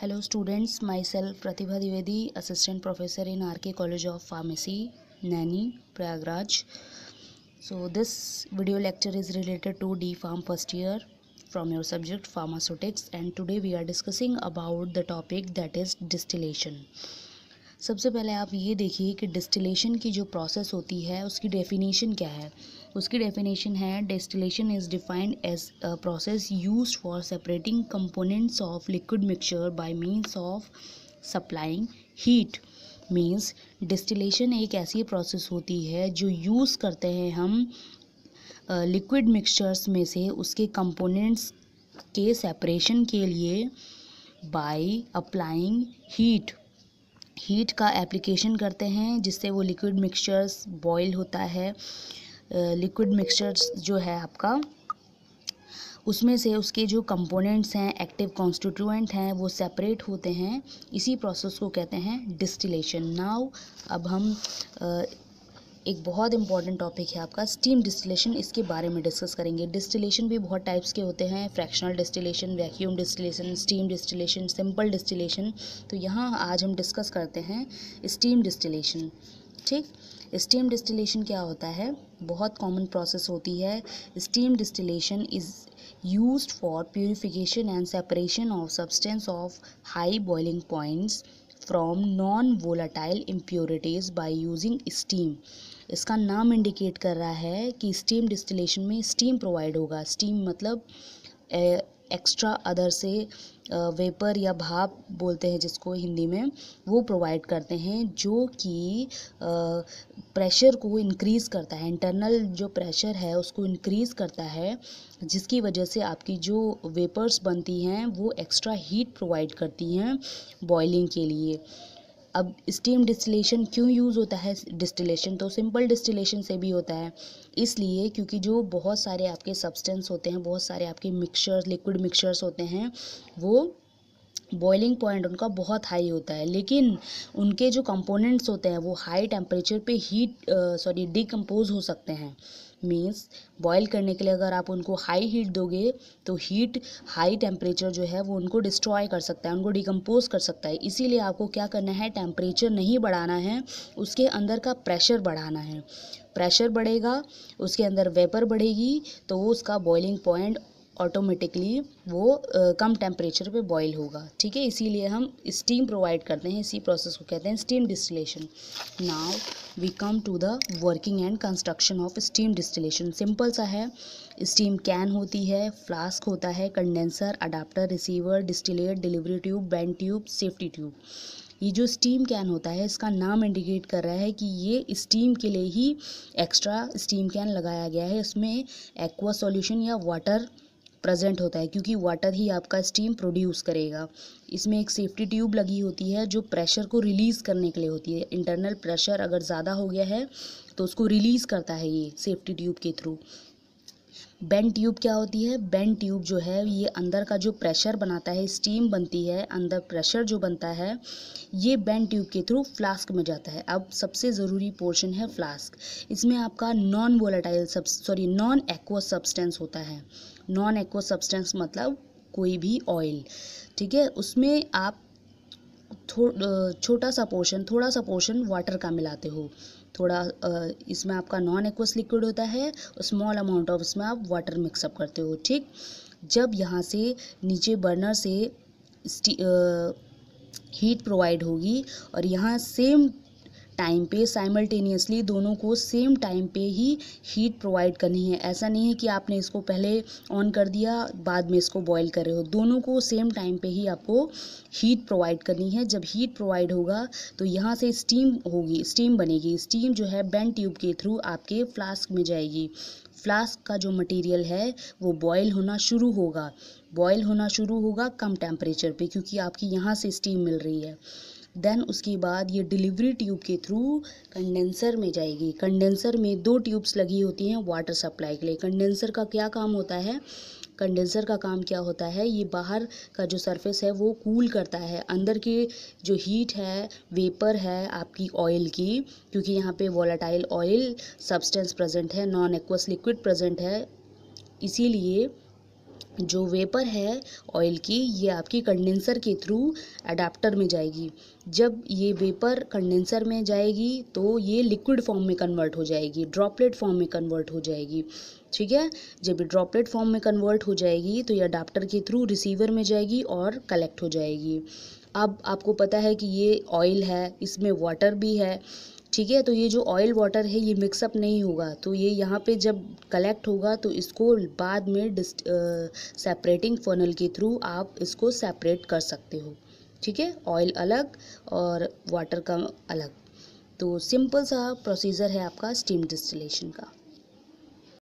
hello students myself Pratibha Dwivedi assistant professor in R K college of pharmacy Naini Prayagraj so this video lecture is related to D pharm first year from your subject pharmaceutics and today we are discussing about the topic that is distillation सबसे पहले आप ये देखिए कि distillation की जो process होती है उसकी डेफिनेशन क्या है उसकी डेफिनेशन है distillation is defined as process use for separating components of liquid mixture by means of supplying heat means distillation एक ऐसी प्रोसेस होती है जो यूज़ करते हैं हम लिक्विड uh, मिक्सचर्स में से उसके कंपोनेंट्स के सेपरेशन के लिए बाय अप्लाइंग हीट हीट का एप्लीकेशन करते हैं जिससे वो लिक्विड मिक्सचर्स बॉयल होता है लिक्विड मिक्सचर्स जो है आपका उसमें से उसके जो कंपोनेंट्स हैं एक्टिव कॉन्स्टिट्यूएंट हैं वो सेपरेट होते हैं इसी प्रोसेस को कहते हैं डिस्टिलेशन नाउ अब हम एक बहुत इंपॉर्टेंट टॉपिक है आपका स्टीम डिस्टिलेशन इसके बारे में डिस्कस करेंगे डिस्टिलेशन भी बहुत टाइप्स के होते हैं fractional distillation vacuum distillation steam distillation simple distillation तो यहाँ आज हम डिस्कस करते हैं स्टीम डिस्टिलेशन ठीक स्टीम डिस्टिलेशन क्या होता है बहुत कॉमन प्रोसेस होती है steam distillation is use for purification and separation of substance of high boiling points from non volatile impurities by using steam इसका नाम इंडिकेट कर रहा है कि स्टीम डिस्टिलेशन में स्टीम प्रोवाइड होगा स्टीम मतलब एक्स्ट्रा अदर से वेपर या भाप बोलते हैं जिसको हिंदी में वो प्रोवाइड करते हैं जो कि प्रेशर को इंक्रीज़ करता है इंटरनल जो प्रेशर है उसको इंक्रीज़ करता है जिसकी वजह से आपकी जो वेपर्स बनती हैं वो एक्स्ट्रा हीट प्रोवाइड करती हैं बॉइलिंग के लिए अब स्टीम डिस्टिलेशन क्यों यूज़ होता है डिस्टिलेशन तो सिंपल डिस्टिलेशन से भी होता है इसलिए क्योंकि जो बहुत सारे आपके सब्सटेंस होते हैं बहुत सारे आपके मिक्सचर्स लिक्विड मिक्सचर्स होते हैं वो बॉइलिंग पॉइंट उनका बहुत हाई होता है लेकिन उनके जो कंपोनेंट्स होते हैं वो हाई टेम्परेचर पे हीट सॉरी डिकम्पोज हो सकते हैं मीन्स बॉयल करने के लिए अगर आप उनको हाई हीट दोगे तो हीट हाई टेम्परेचर जो है वो उनको डिस्ट्रॉय कर सकता है उनको डिकम्पोज कर सकता है इसीलिए आपको क्या करना है टेम्परेचर नहीं बढ़ाना है उसके अंदर का प्रेशर बढ़ाना है प्रेशर बढ़ेगा उसके अंदर वेपर बढ़ेगी तो वो उसका बॉइलिंग पॉइंट ऑटोमेटिकली वो कम टेम्परेचर पे बॉईल होगा ठीक है इसीलिए हम स्टीम प्रोवाइड करते हैं इसी प्रोसेस को कहते हैं steam distillation now we come to the working and construction of steam distillation simple सा है स्टीम कैन होती है फ्लास्क होता है condenser adapter receiver distillate delivery tube bend tube safety tube ये जो स्टीम कैन होता है इसका नाम इंडिकेट कर रहा है कि ये स्टीम के लिए ही एक्स्ट्रा स्टीम कैन लगाया गया है इसमें एक्वा सॉल्यूशन या वाटर प्रेजेंट होता है क्योंकि वाटर ही आपका स्टीम प्रोड्यूस करेगा इसमें एक सेफ्टी ट्यूब लगी होती है जो प्रेशर को रिलीज़ करने के लिए होती है इंटरनल प्रेशर अगर ज़्यादा हो गया है तो उसको रिलीज़ करता है ये सेफ्टी ट्यूब के थ्रू बेंड ट्यूब क्या होती है बेंड ट्यूब जो है ये अंदर का जो प्रेशर बनाता है स्टीम बनती है अंदर प्रेशर जो बनता है ये बेंड ट्यूब के थ्रू फ्लास्क में जाता है अब सबसे ज़रूरी पोर्शन है फ्लास्क इसमें आपका non volatile sub sorry non aqua substance होता है नॉन एक्वा सब्सटेंस मतलब कोई भी ऑयल ठीक है उसमें आप छोटा सा पोर्शन थोड़ा सा पोर्शन वाटर का मिलाते हो थोड़ा इसमें आपका नॉन एक्वस लिक्विड होता है स्मॉल अमाउंट ऑफ इसमें आप वाटर मिक्सअप करते हो ठीक जब यहाँ से नीचे बर्नर से हीट प्रोवाइड होगी और यहाँ सेम टाइम पे साइमल्टेनियसली दोनों को सेम टाइम पे ही हीट प्रोवाइड करनी है ऐसा नहीं है कि आपने इसको पहले ऑन कर दिया बाद में इसको बॉईल कर रहे हो दोनों को सेम टाइम पे ही आपको हीट प्रोवाइड करनी है जब हीट प्रोवाइड होगा तो यहाँ से स्टीम होगी स्टीम बनेगी स्टीम जो है बैंड ट्यूब के थ्रू आपके फ्लास्क में जाएगी फ्लास्क का जो मटेरियल है वो बॉयल होना शुरू होगा बॉयल होना शुरू होगा कम टेम्परेचर पे क्योंकि आपकी यहाँ से स्टीम मिल रही है देन उसके बाद ये डिलीवरी ट्यूब के थ्रू कंडेंसर में जाएगी कंडेंसर में दो ट्यूब्स लगी होती हैं वाटर सप्लाई के लिए कंडेंसर का क्या काम होता है कंडेंसर का काम क्या होता है ये बाहर का जो सरफेस है वो कूल करता है अंदर की जो हीट है वेपर है आपकी ऑयल की क्योंकि यहाँ पे वॉलाटाइल ऑयल सब्सटेंस प्रेजेंट है नॉन एक्वस लिक्विड प्रेजेंट है इसीलिए जो वेपर है ऑयल की ये आपकी कंडेंसर के थ्रू अडाप्टर में जाएगी जब ये वेपर कंडेंसर में जाएगी तो ये लिक्विड फॉर्म में कन्वर्ट हो जाएगी ड्रॉपलेट फॉर्म में कन्वर्ट हो जाएगी ठीक है जब ये ड्रॉपलेट फॉर्म में कन्वर्ट हो जाएगी तो ये अडाप्टर के थ्रू रिसीवर में जाएगी और कलेक्ट हो जाएगी अब आपको पता है कि ये ऑयल है इसमें वाटर भी है ठीक है तो ये जो ऑयल वाटर है ये मिक्सअप नहीं होगा तो ये यहाँ पे जब कलेक्ट होगा तो इसको बाद में सेपरेटिंग फनल के थ्रू आप इसको सेपरेट कर सकते हो ठीक है ऑयल अलग और वाटर का अलग तो सिंपल सा प्रोसीजर है आपका स्टीम डिस्टिलेशन का